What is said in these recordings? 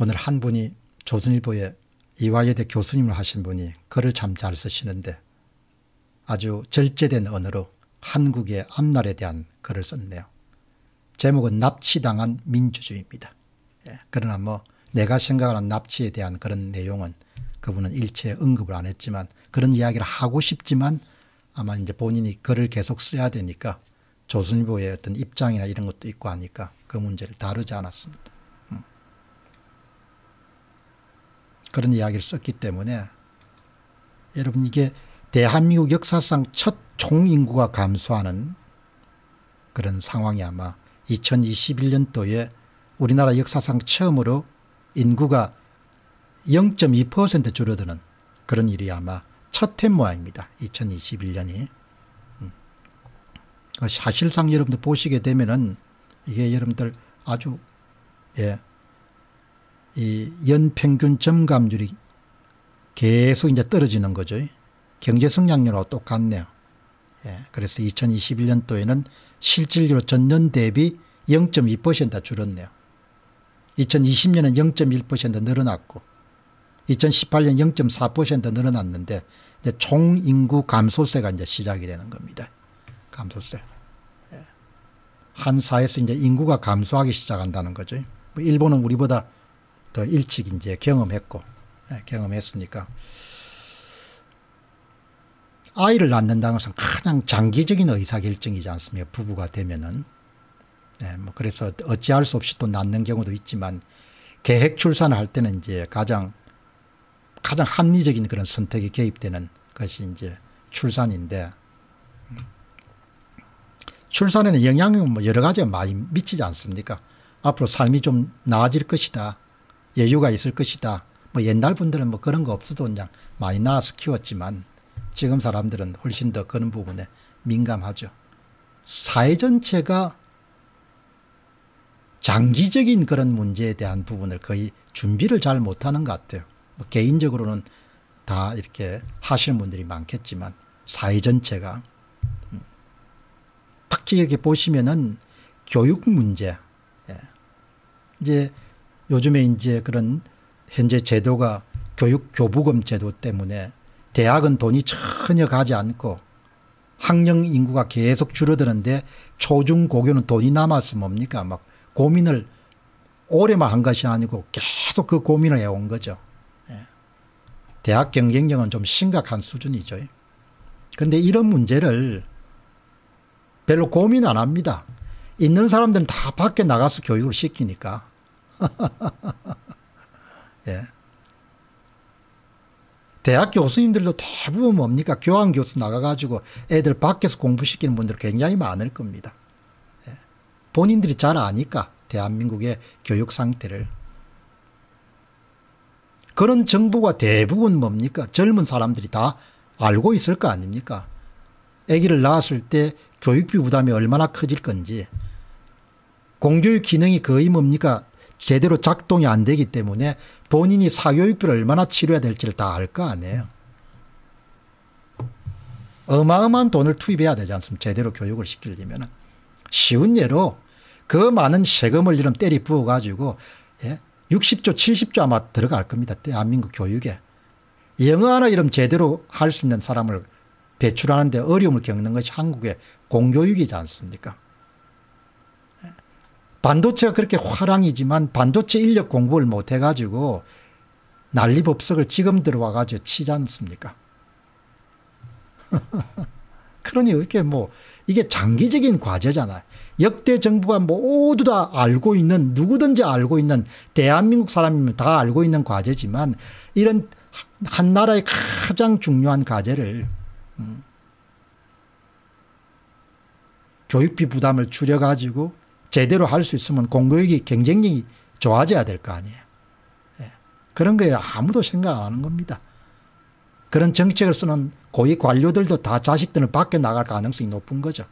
오늘 한 분이 조선일보에 이화여대 교수님을 하신 분이 글을 참 잘 쓰시는데 아주 절제된 언어로 한국의 앞날에 대한 글을 썼네요. 제목은 납치당한 민주주의입니다. 예, 그러나 뭐 내가 생각하는 납치에 대한 그런 내용은 그분은 일체 언급을 안 했지만 그런 이야기를 하고 싶지만 아마 이제 본인이 글을 계속 써야 되니까 조선일보의 어떤 입장이나 이런 것도 있고 하니까 그 문제를 다루지 않았습니다. 그런 이야기를 썼기 때문에 여러분 이게 대한민국 역사상 첫 총인구가 감소하는 그런 상황이 아마 2021년도에 우리나라 역사상 처음으로 인구가 0.2% 줄어드는 그런 일이 아마 첫 해 모양입니다. 2021년이. 음. 그 사실상 여러분들 보시게 되면은 이게 여러분들 아주 예, 이 연평균 점감률이 계속 이제 떨어지는 거죠. 경제 성장률하고 똑같네요. 예, 그래서 2021년도에는 실질적으로 전년 대비 0.2% 줄었네요. 2020년은 0.1% 늘어났고 2018년 0.4% 늘어났는데 이제 총 인구 감소세가 이제 시작이 되는 겁니다. 감소세. 예. 한 사회에서 이제 인구가 감소하기 시작한다는 거죠. 뭐 일본은 우리보다 더 일찍 이제 경험했고 네, 경험했으니까 아이를 낳는다는 것은 가장 장기적인 의사결정이지 않습니까? 부부가 되면은. 네, 뭐 그래서 어찌할 수 없이 또 낳는 경우도 있지만 계획 출산을 할 때는 이제 가장 가장 합리적인 그런 선택이 개입되는 것이 이제 출산인데 음, 출산에는 영향이 뭐 여러 가지가 많이 미치지 않습니까? 앞으로 삶이 좀 나아질 것이다. 여유가 있을 것이다. 뭐 옛날 분들은 뭐 그런 거 없어도 그냥 많이 낳아서 키웠지만 지금 사람들은 훨씬 더 그런 부분에 민감하죠. 사회 전체가 장기적인 그런 문제에 대한 부분을 거의 준비를 잘 못하는 것 같아요. 뭐 개인적으로는 다 이렇게 하시는 분들이 많겠지만 사회 전체가 음, 특히 이렇게 보시면은 교육 문제 예. 이제 요즘에 이제 그런 현재 제도가 교육 교부금 제도 때문에 대학은 돈이 전혀 가지 않고 학령 인구가 계속 줄어드는데 초중고교는 돈이 남아서 뭡니까 막 고민을 오래만 한 것이 아니고 계속 그 고민을 해온 거죠. 예. 대학 경쟁력은 좀 심각한 수준이죠. 그런데 이런 문제를 별로 고민 안 합니다. 있는 사람들은 다 밖에 나가서 교육을 시키니까. 예. 대학 교수님들도 대부분 뭡니까? 교환 교수 나가가지고 애들 밖에서 공부시키는 분들 굉장히 많을 겁니다. 예. 본인들이 잘 아니까 대한민국의 교육 상태를. 그런 정보가 대부분 뭡니까? 젊은 사람들이 다 알고 있을 거 아닙니까? 아기를 낳았을 때 교육비 부담이 얼마나 커질 건지 공교육 기능이 거의 뭡니까? 제대로 작동이 안 되기 때문에 본인이 사교육비를 얼마나 치료해야 될지를 다 알 거 아니에요. 어마어마한 돈을 투입해야 되지 않습니까? 제대로 교육을 시키려면. 쉬운 예로 그 많은 세금을 이름 때리 부어가지고 예? 60조, 70조 아마 들어갈 겁니다. 대한민국 교육에. 영어 하나 이름 제대로 할 수 있는 사람을 배출하는데 어려움을 겪는 것이 한국의 공교육이지 않습니까? 반도체가 그렇게 화랑이지만 반도체 인력 공부를 못 해가지고 난리법석을 지금 들어와가지고 치지 않습니까? 그러니 이렇게 뭐 이게 장기적인 과제잖아요. 역대 정부가 모두 다 알고 있는 누구든지 알고 있는 대한민국 사람이면 다 알고 있는 과제지만 이런 한 나라의 가장 중요한 과제를 음, 교육비 부담을 줄여가지고 제대로 할 수 있으면 공교육이 경쟁력이 좋아져야 될 거 아니에요. 예. 그런 거에 아무도 생각 안 하는 겁니다. 그런 정책을 쓰는 고위 관료들도 다 자식들을 밖에 나갈 가능성이 높은 거죠.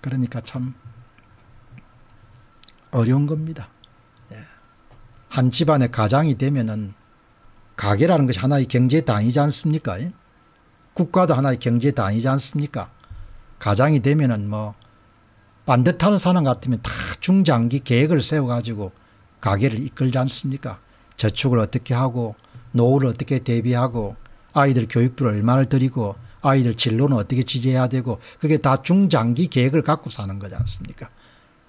그러니까 참 어려운 겁니다. 예. 한 집안의 가장이 되면은 가게라는 것이 하나의 경제 단위지 않습니까? 예? 국가도 하나의 경제 단위지 않습니까? 가장이 되면은 뭐 반듯한 사람 같으면 다 중장기 계획을 세워가지고 가게를 이끌지 않습니까? 저축을 어떻게 하고 노후를 어떻게 대비하고 아이들 교육비를 얼마나 드리고 아이들 진로는 어떻게 지지해야 되고 그게 다 중장기 계획을 갖고 사는 거지 않습니까?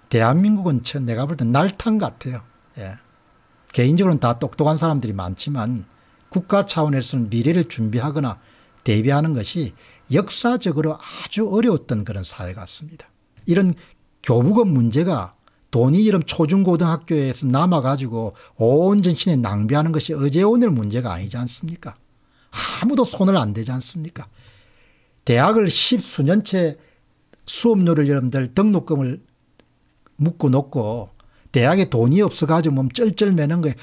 대한민국은 내가 볼 때 날탄 같아요. 예. 개인적으로는 다 똑똑한 사람들이 많지만 국가 차원에서는 미래를 준비하거나 대비하는 것이 역사적으로 아주 어려웠던 그런 사회 같습니다. 이런 교부금 문제가 돈이 이런 초중고등학교에서 남아가지고 온 정신에 낭비하는 것이 어제 오늘 문제가 아니지 않습니까? 아무도 손을 안 대지 않습니까? 대학을 십수년째 수업료를 여러분들 등록금을 묶어 놓고 대학에 돈이 없어가지고 몸 쩔쩔 매는 거에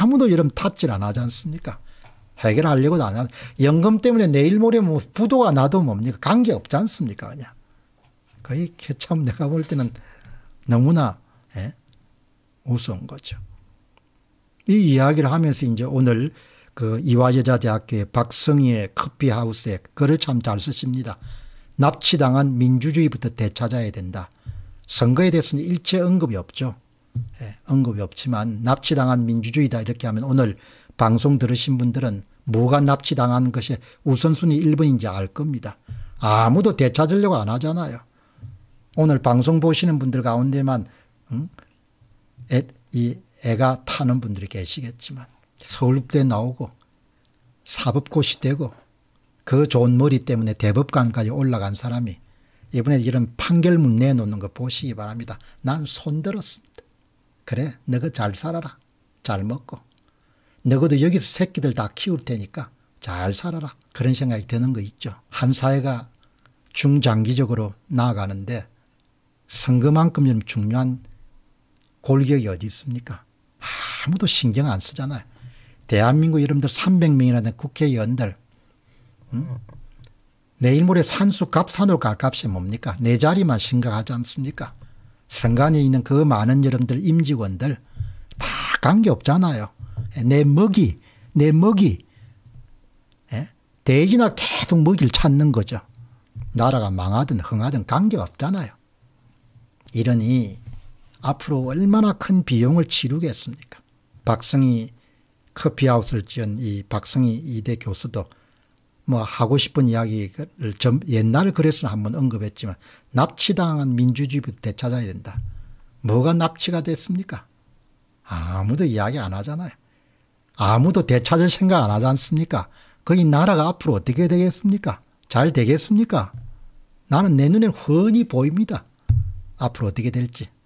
아무도 여러분 탓질 안 하지 않습니까? 해결하려고도 안 하는 연금 때문에 내일 모레 뭐 부도가 나도 뭡니까? 관계 없지 않습니까? 그냥. 거의 개참 내가 볼 때는 너무나 예? 우스운 거죠. 이 이야기를 하면서 이제 오늘 그 이화여자대학교의 박성희의 커피하우스에 글을 참 잘 쓰십니다. 납치당한 민주주의부터 되찾아야 된다. 선거에 대해서는 일체 언급이 없죠. 예, 언급이 없지만 납치당한 민주주의다 이렇게 하면 오늘 방송 들으신 분들은 뭐가 납치당한 것이 우선순위 1번인지 알 겁니다. 아무도 되찾으려고 안 하잖아요. 오늘 방송 보시는 분들 가운데만 응? 애, 이 애가 타는 분들이 계시겠지만 서울대 나오고 사법고시 되고 그 좋은 머리 때문에 대법관까지 올라간 사람이 이번에 이런 판결문 내놓는 거 보시기 바랍니다. 난 손들었습니다. 그래 너가 잘 살아라. 잘 먹고 너희도 여기서 새끼들 다 키울 테니까 잘 살아라. 그런 생각이 드는 거 있죠. 한 사회가 중장기적으로 나아가는데 선거만큼 중요한 골격이 어디 있습니까? 아무도 신경 안 쓰잖아요. 대한민국 여러분들 300명이나 국회의원들 음? 내일 모레 산수값 산울갈 값이 뭡니까? 내 자리만 심각하지 않습니까? 선관에 있는 그 많은 여러분들 임직원들 다 관계 없잖아요. 내 먹이 내 먹이 예? 대기나 계속 먹이를 찾는 거죠. 나라가 망하든 흥하든 관계 없잖아요. 이러니 앞으로 얼마나 큰 비용을 치르겠습니까? 박성희 커피하우스를 지은 이 박성희 이대 교수도 뭐 하고 싶은 이야기를 좀 옛날 그래서 한번 언급했지만 납치당한 민주주의부터 되찾아야 된다. 뭐가 납치가 됐습니까? 아무도 이야기 안 하잖아요. 아무도 되찾을 생각 안 하지 않습니까? 거기 나라가 앞으로 어떻게 되겠습니까? 잘 되겠습니까? 나는 내 눈엔 훤히 보입니다. 앞으로 어떻게 될지.